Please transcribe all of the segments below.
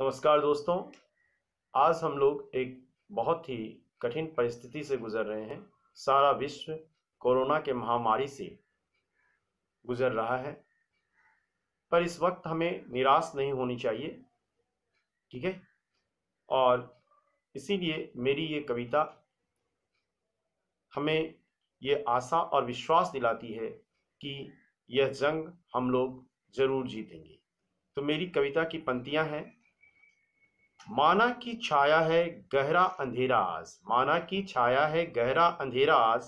नमस्कार दोस्तों आज हम लोग एक बहुत ही कठिन परिस्थिति से गुजर रहे हैं सारा विश्व कोरोना के महामारी से गुजर रहा है पर इस वक्त हमें निराश नहीं होनी चाहिए ठीक है और इसीलिए मेरी ये कविता हमें ये आशा और विश्वास दिलाती है कि यह जंग हम लोग जरूर जीतेंगे तो मेरी कविता की पंक्तियां हैं माना की छाया है गहरा अंधेरा आज माना की छाया है गहरा अंधेरा आज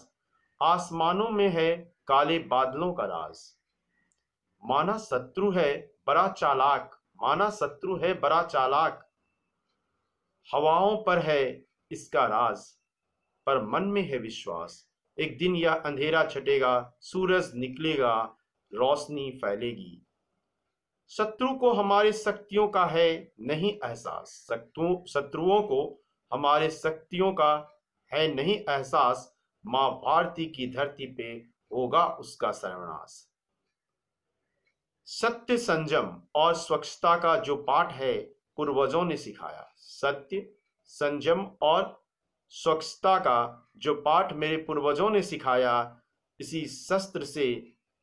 आसमानों में है काले बादलों का राज माना शत्रु है बड़ा चालाक माना शत्रु है बड़ा चालाक हवाओं पर है इसका राज पर मन में है विश्वास एक दिन यह अंधेरा छटेगा सूरज निकलेगा रोशनी फैलेगी शत्रु को हमारी शक्तियों का है नहीं एहसास शत्रुओं को हमारे शक्तियों का है नहीं एहसास मां भारती की धरती पे होगा उसका सर्वनाश सत्य संजम और स्वच्छता का जो पाठ है पूर्वजों ने सिखाया सत्य संजम और स्वच्छता का जो पाठ मेरे पूर्वजों ने सिखाया इसी शस्त्र से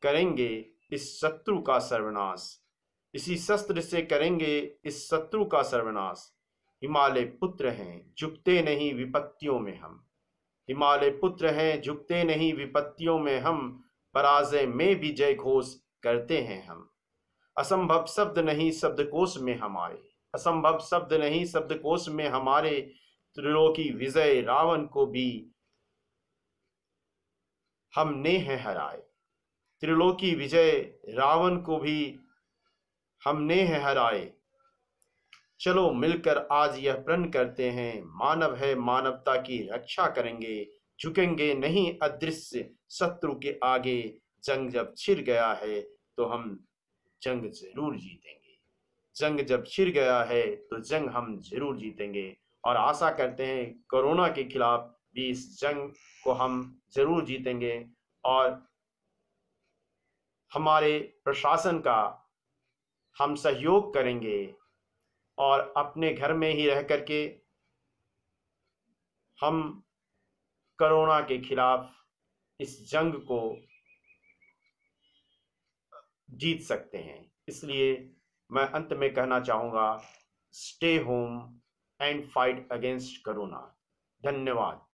करेंगे इस शत्रु का सर्वनाश इसी शस्त्र से करेंगे इस शत्रु का सर्वनाश हिमालय पुत्र हैं झुकते नहीं विपत्तियों में हम हिमालय पुत्र हैं झुकते नहीं विपत्तियों में हम पराजय में भी जय घोष करते हैं हम असंभव शब्द नहीं शब्दकोश में हमारे असंभव शब्द नहीं शब्दकोश में हमारे त्रिलोकी विजय रावण को भी हमने हैं हराए त्रिलोकी विजय रावण को भी हमने है हराए चलो मिलकर आज यह प्रण करते हैं मानव है मानवता की रक्षा करेंगे झुकेंगे नहीं अदृश्य शत्रु के आगे जंग जब छिर गया है तो हम जंग जरूर जीतेंगे जंग जब छिर गया है तो जंग हम जरूर जीतेंगे और आशा करते हैं कोरोना के खिलाफ भी इस जंग को हम जरूर जीतेंगे और हमारे प्रशासन का हम सहयोग करेंगे और अपने घर में ही रह करके हम कोरोना के खिलाफ इस जंग को जीत सकते हैं इसलिए मैं अंत में कहना चाहूँगा stay home and fight against corona धन्यवाद